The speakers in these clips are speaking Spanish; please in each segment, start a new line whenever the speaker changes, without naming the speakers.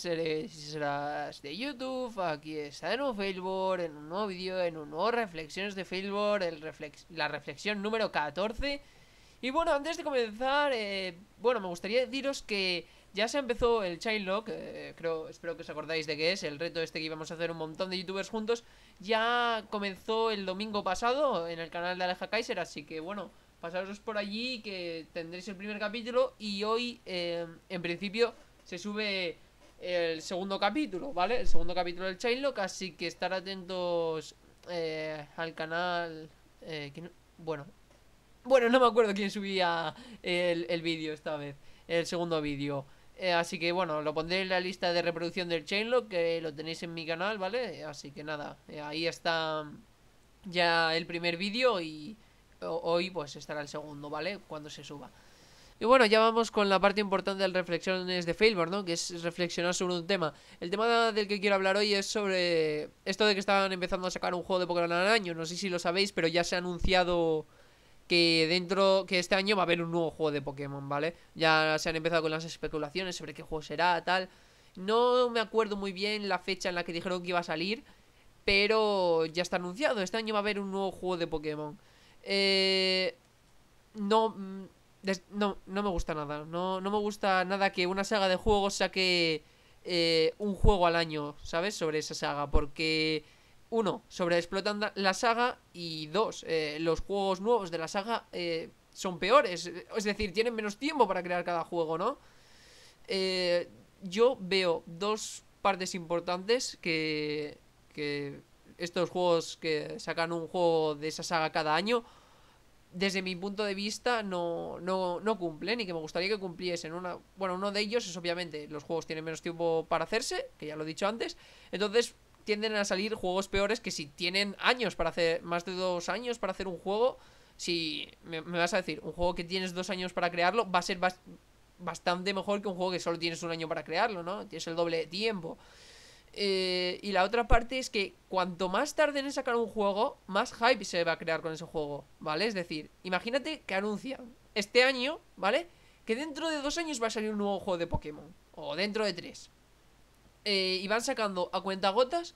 seres de YouTube, aquí está de nuevo Failboard, en un nuevo vídeo, en un nuevo Reflexiones de Failboard, el reflex la reflexión número 14. Y bueno, antes de comenzar, eh, bueno, me gustaría deciros que ya se empezó el Childlock, eh, creo, espero que os acordáis de qué es, el reto este que íbamos a hacer un montón de youtubers juntos, ya comenzó el domingo pasado en el canal de Aleja Kaiser, así que bueno, pasaros por allí que tendréis el primer capítulo y hoy, eh, en principio, se sube el segundo capítulo, ¿vale? El segundo capítulo del Chainlock, así que estar atentos eh, al canal... Eh, bueno, bueno, no me acuerdo quién subía el, vídeo esta vez, el segundo vídeo. Eh, así que bueno, lo pondré en la lista de reproducción del Chainlock, que lo tenéis en mi canal, ¿vale? Así que nada, ahí está ya el primer vídeo y hoy pues estará el segundo, ¿vale? Cuando se suba. Y bueno, ya vamos con la parte importante del reflexiones de Failborn, ¿no? Que es reflexionar sobre un tema. El tema del que quiero hablar hoy es sobre esto de que estaban empezando a sacar un juego de Pokémon al año. No sé si lo sabéis, pero ya se ha anunciado que dentro que este año va a haber un nuevo juego de Pokémon, ¿vale? Ya se han empezado con las especulaciones sobre qué juego será, tal. No me acuerdo muy bien la fecha en la que dijeron que iba a salir, pero ya está anunciado. Este año va a haber un nuevo juego de Pokémon. Eh, no mm, no, me gusta nada. No, me gusta nada que una saga de juegos saque eh, un juego al año, ¿sabes? Sobre esa saga. Porque, uno, sobreexplotan la saga. Y dos, eh, los juegos nuevos de la saga eh, son peores. Es decir, tienen menos tiempo para crear cada juego, ¿no? yo veo dos partes importantes que, que estos juegos que sacan un juego de esa saga cada año desde mi punto de vista, no, no, no cumplen y que me gustaría que cumpliesen. Una, bueno, uno de ellos es obviamente los juegos tienen menos tiempo para hacerse, que ya lo he dicho antes. Entonces tienden a salir juegos peores que si tienen años para hacer, más de dos años para hacer un juego. Si me, vas a decir, un juego que tienes dos años para crearlo va a ser bastante mejor que un juego que solo tienes un año para crearlo, ¿no? Tienes el doble de tiempo. Eh, y la otra parte es que cuanto más tarden en sacar un juego, más hype se va a crear con ese juego, ¿vale? Es decir, imagínate que anuncian este año, ¿vale? Que dentro de dos años va a salir un nuevo juego de Pokémon, o dentro de tres. Eh, y van sacando a cuentagotas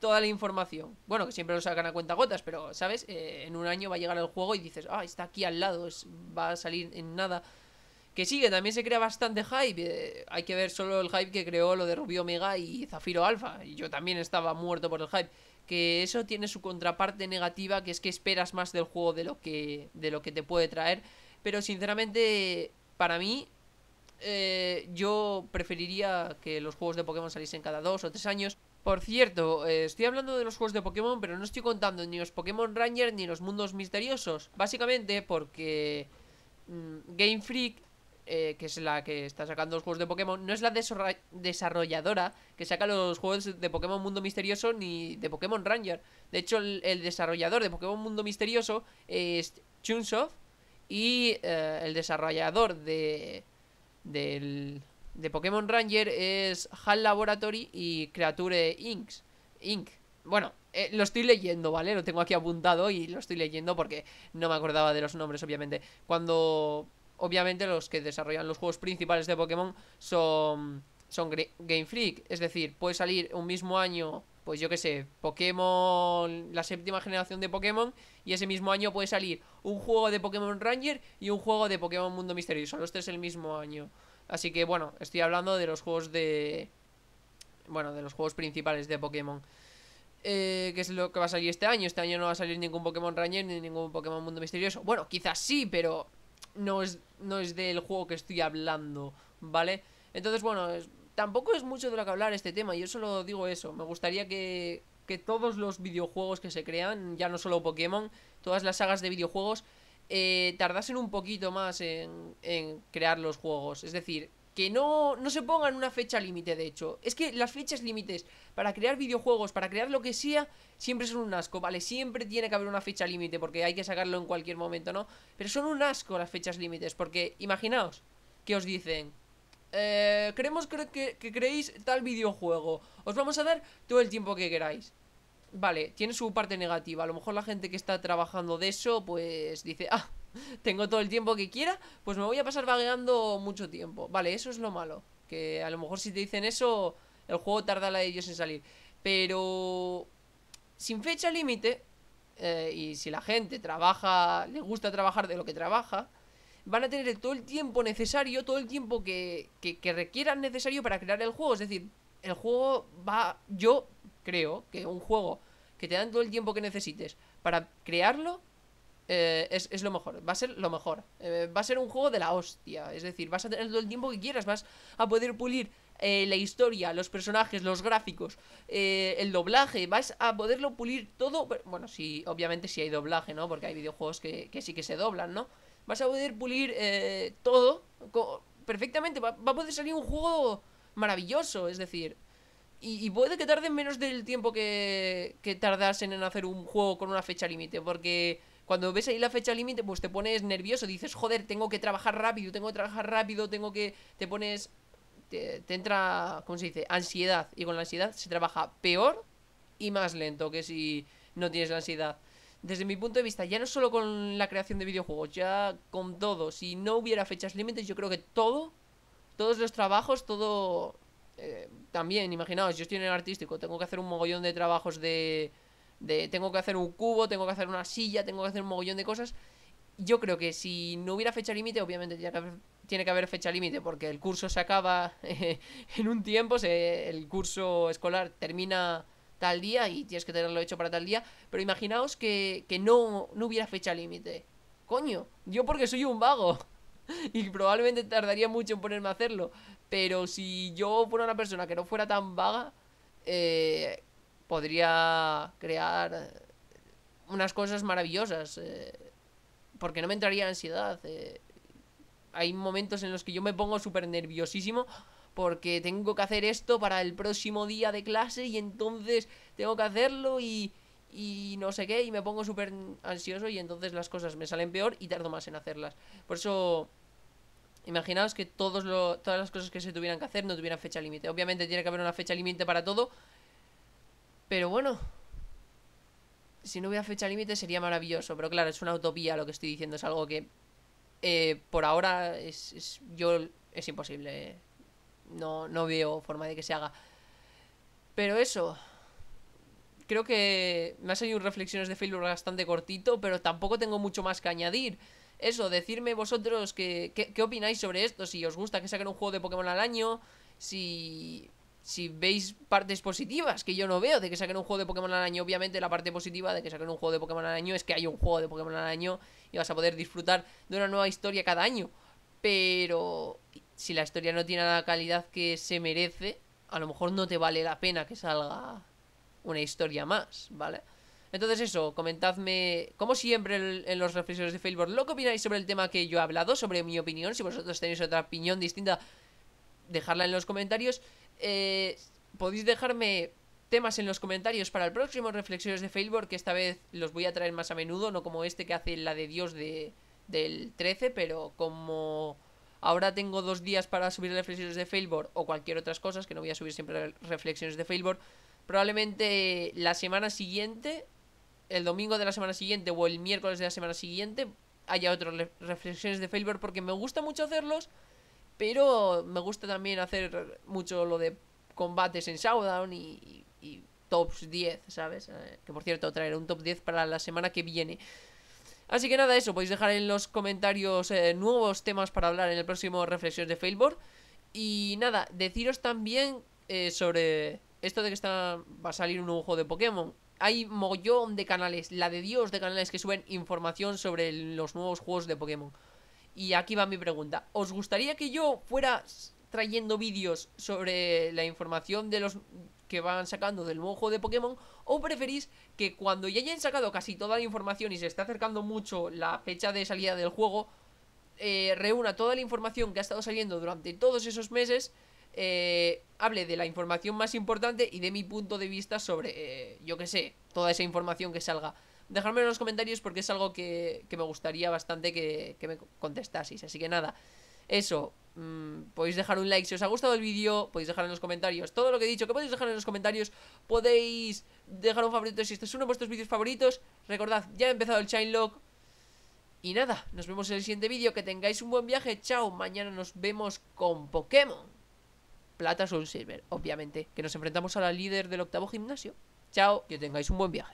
toda la información. Bueno, que siempre lo sacan a cuentagotas, pero, ¿sabes? Eh, en un año va a llegar el juego y dices, ah, está aquí al lado, va a salir en nada. Que sí, también se crea bastante hype. Eh, hay que ver solo el hype que creó lo de Rubio Omega y Zafiro Alfa. Y yo también estaba muerto por el hype. Que eso tiene su contraparte negativa, que es que esperas más del juego de lo que, de lo que te puede traer. Pero sinceramente, para mí, eh, yo preferiría que los juegos de Pokémon saliesen cada dos o tres años. Por cierto, eh, estoy hablando de los juegos de Pokémon, pero no estoy contando ni los Pokémon Ranger ni los mundos misteriosos. Básicamente porque... Mm, Game Freak eh, que es la que está sacando los juegos de Pokémon, no es la desarrolladora que saca los juegos de Pokémon Mundo Misterioso ni de Pokémon Ranger. De hecho, el, desarrollador de Pokémon Mundo Misterioso es Chunsoft y eh, el desarrollador de, del, de Pokémon Ranger es HAL Laboratory y Creature Inc. Inc. Bueno, eh, lo estoy leyendo, ¿vale? Lo tengo aquí apuntado y lo estoy leyendo porque no me acordaba de los nombres, obviamente. Cuando obviamente los que desarrollan los juegos principales de Pokémon son, son Game Freak. Es decir, puede salir un mismo año, pues yo qué sé, Pokémon, la séptima generación de Pokémon, y ese mismo año puede salir un juego de Pokémon Ranger y un juego de Pokémon Mundo Misterioso. Los tres el mismo año. Así que bueno, estoy hablando de los juegos de... Bueno, de los juegos principales de Pokémon. Eh, ¿Qué es lo que va a salir este año. Este año no va a salir ningún Pokémon Ranger ni ningún Pokémon Mundo Misterioso. Bueno, quizás sí, pero no es, no es del juego que estoy hablando, ¿vale? Entonces, bueno, tampoco es mucho de lo que hablar este tema, yo solo digo eso, me gustaría que, que todos los videojuegos que se crean, ya no solo Pokémon, todas las sagas de videojuegos, eh, tardasen un poquito más en crear los juegos. Es decir, que no, no se pongan una fecha límite, de hecho. Es que las fechas límites para crear videojuegos, para crear lo que sea, siempre son un asco, ¿vale? Siempre tiene que haber una fecha límite porque hay que sacarlo en cualquier momento, ¿no? Pero son un asco las fechas límites porque imaginaos que os dicen... Eh, queremos que, creéis tal videojuego. Os vamos a dar todo el tiempo que queráis. Vale, tiene su parte negativa. A lo mejor la gente que está trabajando de eso, pues dice, ah, tengo todo el tiempo que quiera, pues me voy a pasar vagueando mucho tiempo. Vale, eso es lo malo. Que a lo mejor si te dicen eso, el juego tarda la de ellos en salir. Pero sin fecha límite, eh, y si la gente trabaja, le gusta trabajar de lo que trabaja, van a tener todo el tiempo necesario, todo el tiempo que, que, que requieran necesario para crear el juego. Es decir, el juego va, yo creo que un juego que te dan todo el tiempo que necesites para crearlo, eh, es, es, lo mejor, va a ser lo mejor. Eh, va a ser un juego de la hostia. Es decir, vas a tener todo el tiempo que quieras, vas a poder pulir eh, la historia, los personajes, los gráficos, el doblaje, vas a poderlo pulir todo. Bueno, si obviamente si hay doblaje, ¿no? Porque hay videojuegos que, sí que se doblan, ¿no? Vas a poder pulir todo perfectamente. Va, a poder salir un juego maravilloso, es decir. Y, puede que tarden menos del tiempo que, que tardasen en hacer un juego con una fecha límite, porque cuando ves ahí la fecha límite, pues te pones nervioso, dices, joder, tengo que trabajar rápido, tengo que trabajar rápido, tengo que... Te pones... Te, entra, ¿cómo se dice? Ansiedad. Y con la ansiedad se trabaja peor y más lento que si no tienes la ansiedad. Desde mi punto de vista, ya no solo con la creación de videojuegos, ya con todo. Si no hubiera fechas límites, yo creo que todo, todos los trabajos, todo... Eh, también, imaginaos, yo estoy en el artístico, tengo que hacer un mogollón de trabajos de tengo que hacer un cubo, tengo que hacer una silla, tengo que hacer un mogollón de cosas. Yo creo que si no hubiera fecha límite, obviamente tiene que haber, fecha límite, porque el curso se acaba en un tiempo, el curso escolar termina tal día y tienes que tenerlo hecho para tal día, pero imaginaos que, no, no hubiera fecha límite. Coño, yo porque soy un vago y probablemente tardaría mucho en ponerme a hacerlo, pero si yo fuera una persona que no fuera tan vaga, eh, podría crear unas cosas maravillosas. Eh, porque no me entraría ansiedad. Eh. hay momentos en los que yo me pongo súper nerviosísimo porque tengo que hacer esto para el próximo día de clase y entonces tengo que hacerlo y, no sé qué y me pongo súper ansioso y entonces las cosas me salen peor y tardo más en hacerlas. Por eso imaginaos que todos lo, todas las cosas que se tuvieran que hacer no tuvieran fecha límite. Obviamente tiene que haber una fecha límite para todo, pero bueno, si no hubiera fecha límite sería maravilloso, pero claro, es una utopía lo que estoy diciendo, es algo que eh, por ahora es, yo es imposible. Eh. No, no veo forma de que se haga. Pero eso, creo que me han salido reflexiones de Facebook bastante cortito, pero tampoco tengo mucho más que añadir. Eso, decirme vosotros qué opináis sobre esto, si os gusta que saquen un juego de Pokémon al año, si si veis partes positivas que yo no veo de que saquen un juego de Pokémon al año, obviamente la parte positiva de que saquen un juego de Pokémon al año es que hay un juego de Pokémon al año y vas a poder disfrutar de una nueva historia cada año. Pero si la historia no tiene la calidad que se merece, a lo mejor no te vale la pena que salga una historia más, ¿vale? Entonces eso, comentadme, como siempre en los reflexiones de Facebook, lo que opináis sobre el tema que yo he hablado, sobre mi opinión, si vosotros tenéis otra opinión distinta, dejadla en los comentarios. Eh, podéis dejarme temas en los comentarios para el próximo Reflexiones de Failboard, que esta vez los voy a traer más a menudo, no como este que hace la de Dios de, del 13, pero como ahora tengo dos días para subir reflexiones de Failboard o cualquier otras cosas, que no voy a subir siempre reflexiones de Failboard, probablemente la semana siguiente, el domingo de la semana siguiente o el miércoles de la semana siguiente, haya otras reflexiones de Failboard, porque me gusta mucho hacerlos pero me gusta también hacer mucho lo de combates en Showdown y, y, tops 10, ¿sabes? Eh, que por cierto, traeré un top 10 para la semana que viene. Así que nada, eso, podéis dejar en los comentarios eh, nuevos temas para hablar en el próximo Reflexión de Failboard. Y nada, deciros también eh, sobre esto de que está, va a salir un nuevo juego de Pokémon. Hay mogollón de canales, la de Dios de canales que suben información sobre los nuevos juegos de Pokémon. Y aquí va mi pregunta. ¿Os gustaría que yo fuera trayendo vídeos sobre la información de los que van sacando del nuevo de Pokémon? ¿O preferís que cuando ya hayan sacado casi toda la información y se está acercando mucho la fecha de salida del juego, eh, reúna toda la información que ha estado saliendo durante todos esos meses? Eh, hable de la información más importante y de mi punto de vista sobre, eh, yo que sé, toda esa información que salga dejadme en los comentarios porque es algo que, me gustaría bastante que, me contestaseis. Así que nada, eso. Mm, podéis dejar un like si os ha gustado el vídeo, podéis dejar en los comentarios todo lo que he dicho, que podéis dejar en los comentarios, podéis dejar un favorito si este es uno de vuestros vídeos favoritos. Recordad, ya he empezado el Chainlock. Y nada, nos vemos en el siguiente vídeo, que tengáis un buen viaje, chao, mañana nos vemos con Pokémon. Plata Soul Silver, obviamente, que nos enfrentamos a la líder del octavo gimnasio. Chao, que tengáis un buen viaje.